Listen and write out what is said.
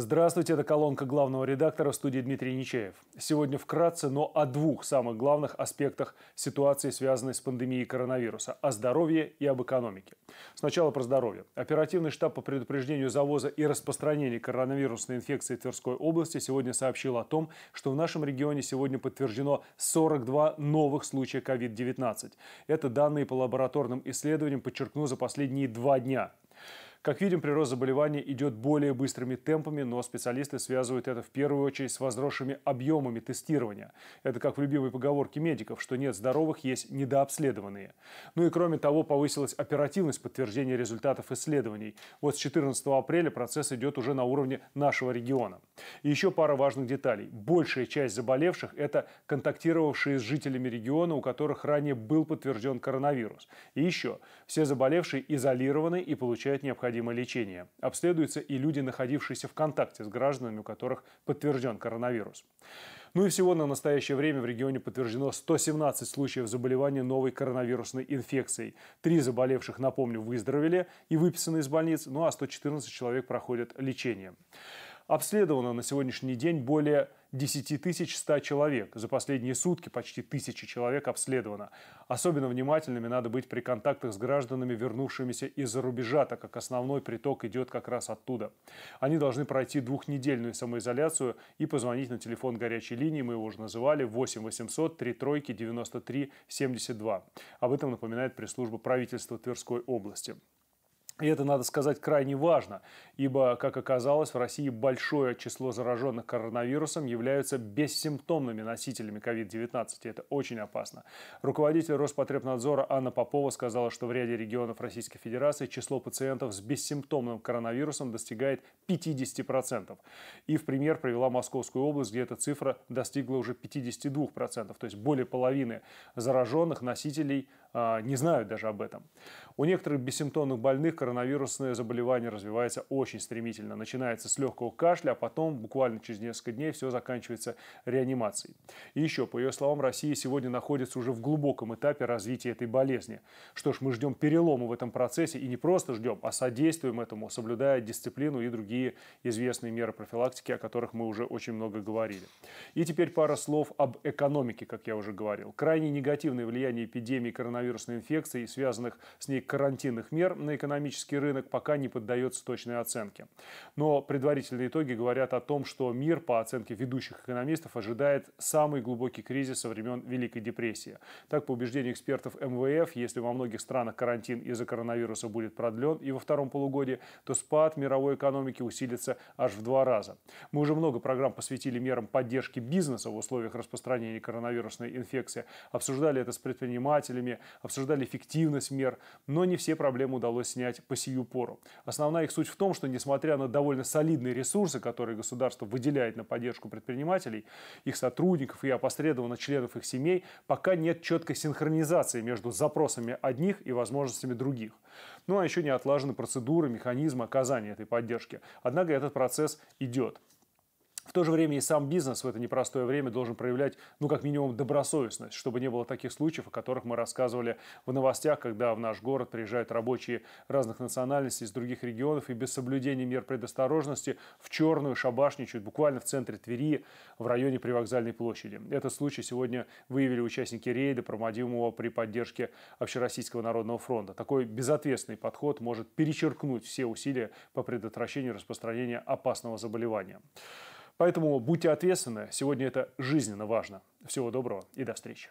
Здравствуйте, это колонка главного редактора в студии Дмитрий Нечаев. Сегодня вкратце, но о двух самых главных аспектах ситуации, связанной с пандемией коронавируса – о здоровье и об экономике. Сначала про здоровье. Оперативный штаб по предупреждению завоза и распространения коронавирусной инфекции Тверской области сегодня сообщил о том, что в нашем регионе сегодня подтверждено 42 новых случая COVID-19. Это данные по лабораторным исследованиям, подчеркну, за последние два дня. Как видим, прирост заболеваний идет более быстрыми темпами, но специалисты связывают это в первую очередь с возросшими объемами тестирования. Это как в любимой поговорке медиков, что нет здоровых, есть недообследованные. Ну и кроме того, повысилась оперативность подтверждения результатов исследований. Вот с 14 апреля процесс идет уже на уровне нашего региона. И еще пара важных деталей. Большая часть заболевших – это контактировавшие с жителями региона, у которых ранее был подтвержден коронавирус. И еще, все заболевшие изолированы и получают необходимые необходимо лечение. Обследуются и люди, находившиеся в контакте с гражданами, у которых подтвержден коронавирус. Ну и всего на настоящее время в регионе подтверждено 117 случаев заболевания новой коронавирусной инфекцией. Три заболевших, напомню, выздоровели и выписаны из больниц, ну а 114 человек проходят лечение. Обследовано на сегодняшний день более 10 100 человек. За последние сутки почти тысячи человек обследовано. Особенно внимательными надо быть при контактах с гражданами, вернувшимися из-за рубежа, так как основной приток идет как раз оттуда. Они должны пройти двухнедельную самоизоляцию и позвонить на телефон горячей линии, мы его уже называли, 8 800 3 тройки 93 72. Об этом напоминает пресс-служба правительства Тверской области. И это, надо сказать, крайне важно, ибо, как оказалось, в России большое число зараженных коронавирусом являются бессимптомными носителями COVID-19, и это очень опасно. Руководитель Роспотребнадзора Анна Попова сказала, что в ряде регионов Российской Федерации число пациентов с бессимптомным коронавирусом достигает 50%. И в пример привела Московскую область, где эта цифра достигла уже 52%, то есть более половины зараженных носителей а, не знают даже об этом. У некоторых бессимптомных больных коронавирусом коронавирусное заболевание развивается очень стремительно. Начинается с легкого кашля, а потом буквально через несколько дней все заканчивается реанимацией. И еще, по ее словам, Россия сегодня находится уже в глубоком этапе развития этой болезни. Что ж, мы ждем перелома в этом процессе и не просто ждем, а содействуем этому, соблюдая дисциплину и другие известные меры профилактики, о которых мы уже очень много говорили. И теперь пара слов об экономике, как я уже говорил. Крайне негативное влияние эпидемии коронавирусной инфекции и связанных с ней карантинных мер на экономический туристический рынок пока не поддается точной оценке. Но предварительные итоги говорят о том, что мир, по оценке ведущих экономистов, ожидает самый глубокий кризис со времен Великой депрессии. Так, по убеждению экспертов МВФ, если во многих странах карантин из-за коронавируса будет продлен и во втором полугодии, то спад мировой экономики усилится аж в два раза. Мы уже много программ посвятили мерам поддержки бизнеса в условиях распространения коронавирусной инфекции, обсуждали это с предпринимателями, обсуждали эффективность мер, но не все проблемы удалось снять по сию пору. Основная их суть в том, что несмотря на довольно солидные ресурсы, которые государство выделяет на поддержку предпринимателей, их сотрудников и опосредованно членов их семей, пока нет четкой синхронизации между запросами одних и возможностями других. Ну а еще не отлажены процедуры, механизмы оказания этой поддержки. Однако этот процесс идет. В то же время и сам бизнес в это непростое время должен проявлять, ну, как минимум, добросовестность, чтобы не было таких случаев, о которых мы рассказывали в новостях, когда в наш город приезжают рабочие разных национальностей из других регионов и без соблюдения мер предосторожности в черную шабашничают буквально в центре Твери, в районе привокзальной площади. Этот случай сегодня выявили участники рейда, проводимого при поддержке Общероссийского народного фронта. Такой безответственный подход может перечеркнуть все усилия по предотвращению распространения опасного заболевания. Поэтому будьте ответственны. Сегодня это жизненно важно. Всего доброго и до встречи.